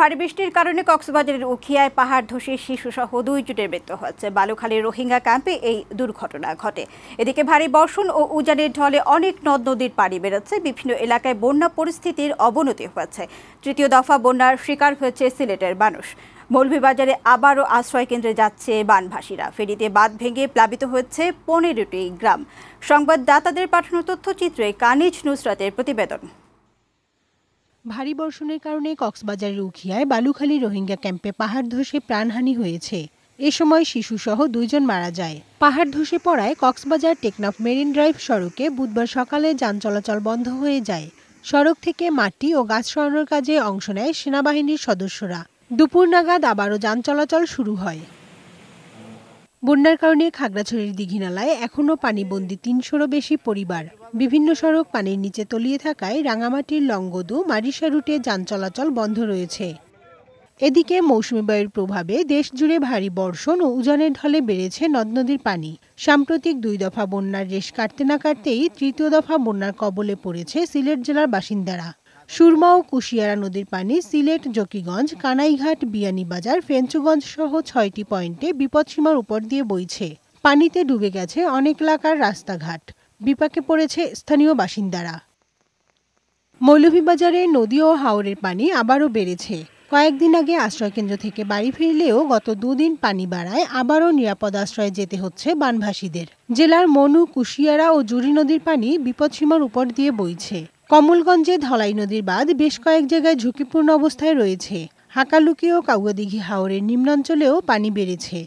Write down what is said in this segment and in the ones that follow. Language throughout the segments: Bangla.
ভারী বৃষ্টির কারণে কক্সবাজারের উখিয়ায় পাহাড় ধসে শিশুসহ দুই জুটের মৃত্যু হচ্ছে বালুখালীর রোহিঙ্গা ক্যাম্পে এই দুর্ঘটনা ঘটে এদিকে ভারী বর্ষণ ও উজানের ঢলে অনেক নদ নদীর পানি বেড়েছে বিভিন্ন এলাকায় বন্যা পরিস্থিতির অবনতি হয়েছে তৃতীয় দফা বন্যার শিকার হয়েছে সিলেটের মানুষ মৌলভীবাজারে আবারও আশ্রয় কেন্দ্রে যাচ্ছে বানভাসীরা ফেরিতে বাঁধ ভেঙে প্লাবিত হয়েছে পনেরোটি গ্রাম সংবাদদাতাদের পাঠানো তথ্যচিত্রে কানিজ নুসরাতের প্রতিবেদন ভারী বর্ষণের কারণে কক্সবাজারের উখিয়ায় বালুখালী রোহিঙ্গা ক্যাম্পে পাহাড় ধসে প্রাণহানি হয়েছে এ সময় শিশুসহ দুইজন মারা যায় পাহাড় ধসে পড়ায় কক্সবাজার টেকনাফ মেরিন ড্রাইভ সড়কে বুধবার সকালে যান চলাচল বন্ধ হয়ে যায় সড়ক থেকে মাটি ও গাছ সরানোর কাজে অংশ নেয় সেনাবাহিনীর সদস্যরা দুপুর নাগাদ আবারও যান চলাচল শুরু হয় বন্যার কারণে খাগড়াছড়ির দীঘিনালায় এখনও পানিবন্দী তিনশোরও বেশি পরিবার বিভিন্ন সড়ক পানির নিচে তলিয়ে থাকায় রাঙামাটির লঙ্গদু মারিসা রুটে যান চলাচল বন্ধ রয়েছে এদিকে মৌসুমি বায়ুর প্রভাবে দেশ জুড়ে ভারী বর্ষণ ও উজানের ঢলে বেড়েছে নদ নদীর পানি সাম্প্রতিক দুই দফা বন্যার রেশ কাটতে না কাটতেই তৃতীয় দফা বন্যার কবলে পড়েছে সিলেট জেলার বাসিন্দারা সুরমা ও কুশিয়ারা নদীর পানি সিলেট জকিগঞ্জ কানাইঘাট বিয়ানীবাজার ফেঞ্চুগঞ্জ সহ ছয়টি পয়েন্টে বিপদসীমার উপর দিয়ে বইছে পানিতে ডুবে গেছে অনেক এলাকার রাস্তাঘাট বিপাকে পড়েছে স্থানীয় বাসিন্দারা মৌলভীবাজারে নদী ও হাওরের পানি আবারও বেড়েছে কয়েকদিন আগে আশ্রয়কেন্দ্র থেকে বাড়ি ফিরলেও গত দুদিন পানি বাড়ায় আবারও নিরাপদ আশ্রয়ে যেতে হচ্ছে বানভাসীদের জেলার মনু কুশিয়ারা ও জুরি নদীর পানি বিপদসীমার উপর দিয়ে বইছে কমলগঞ্জে ধলাই নদীর বাঁধ বেশ কয়েক জায়গায় ঝুঁকিপূর্ণ অবস্থায় রয়েছে হাকালুকি ও কাউয়াদিঘি হাওরের নিম্নাঞ্চলেও পানি বেড়েছে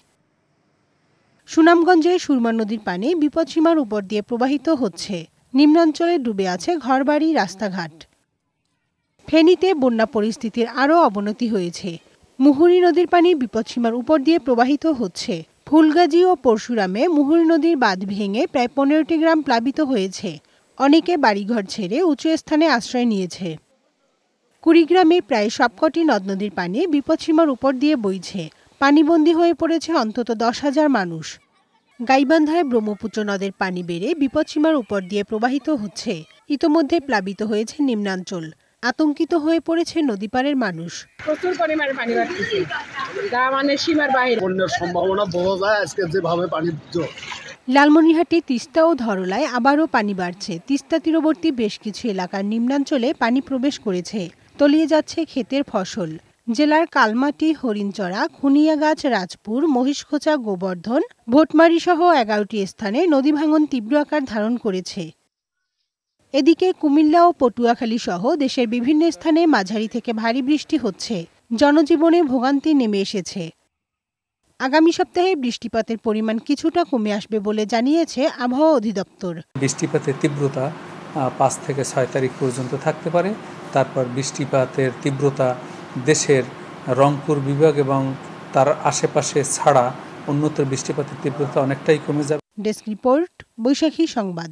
সুনামগঞ্জে সুরমা নদীর পানি বিপদসীমার উপর দিয়ে প্রবাহিত হচ্ছে নিম্নাঞ্চলে ডুবে আছে ঘরবাড়ি রাস্তাঘাট ফেনীতে বন্যা পরিস্থিতির আরও অবনতি হয়েছে মুহুরী নদীর পানি বিপদসীমার উপর দিয়ে প্রবাহিত হচ্ছে ফুলগাজী ও পরশুরামে মুহুরী নদীর বাঁধ ভেঙে প্রায় পনেরোটি গ্রাম প্লাবিত হয়েছে অনেকে বাড়িঘর ছেড়ে উঁচু স্থানে আশ্রয় নিয়েছে কুড়িগ্রামে প্রায় সবকটি নদ নদীর পানি বিপদসীমার উপর দিয়ে বইছে পানিবন্দী হয়ে পড়েছে অন্তত দশ হাজার মানুষ গাইবান্ধায় ব্রহ্মপুত্র নদের পানি বেড়ে বিপদসীমার উপর দিয়ে প্রবাহিত হচ্ছে ইতোমধ্যে প্লাবিত হয়েছে নিম্নাঞ্চল আতঙ্কিত হয়ে পড়েছে পারের মানুষ প্রচুর পরিমাণে পানি বাড়ছে মানে সীমার বাইরে বন্যার সম্ভাবনা যায় আজকে যেভাবে পানি লালমনিরহাটে তিস্তা ও ধরলায় আবারও পানি বাড়ছে তিস্তা তীরবর্তী বেশ কিছু এলাকার নিম্নাঞ্চলে পানি প্রবেশ করেছে তলিয়ে যাচ্ছে ক্ষেতের ফসল জেলার কালমাটি হরিণচড়া খুনিয়াগাছ রাজপুর মহিষখোঁচা গোবর্ধন ভোটমারি সহ এগারোটি স্থানে নদী ভাঙন তীব্র আকার ধারণ করেছে এদিকে কুমিল্লা ও পটুয়াখালী সহ দেশের বিভিন্ন স্থানে মাঝারি থেকে ভারী বৃষ্টি হচ্ছে জনজীবনে ভোগান্তি নেমে এসেছে আগামী সপ্তাহে বৃষ্টিপাতের পরিমাণ কিছুটা কমে আসবে বলে জানিয়েছে আবহাওয়া অধিদপ্তর বৃষ্টিপাতের তীব্রতা পাঁচ থেকে ছয় তারিখ পর্যন্ত থাকতে পারে তারপর বৃষ্টিপাতের তীব্রতা দেশের রংপুর বিভাগ এবং তার আশেপাশে ছাড়া অন্যত্র বৃষ্টিপাতের তীব্রতা অনেকটাই কমে যাবে ডেস্ক রিপোর্ট বৈশাখী সংবাদ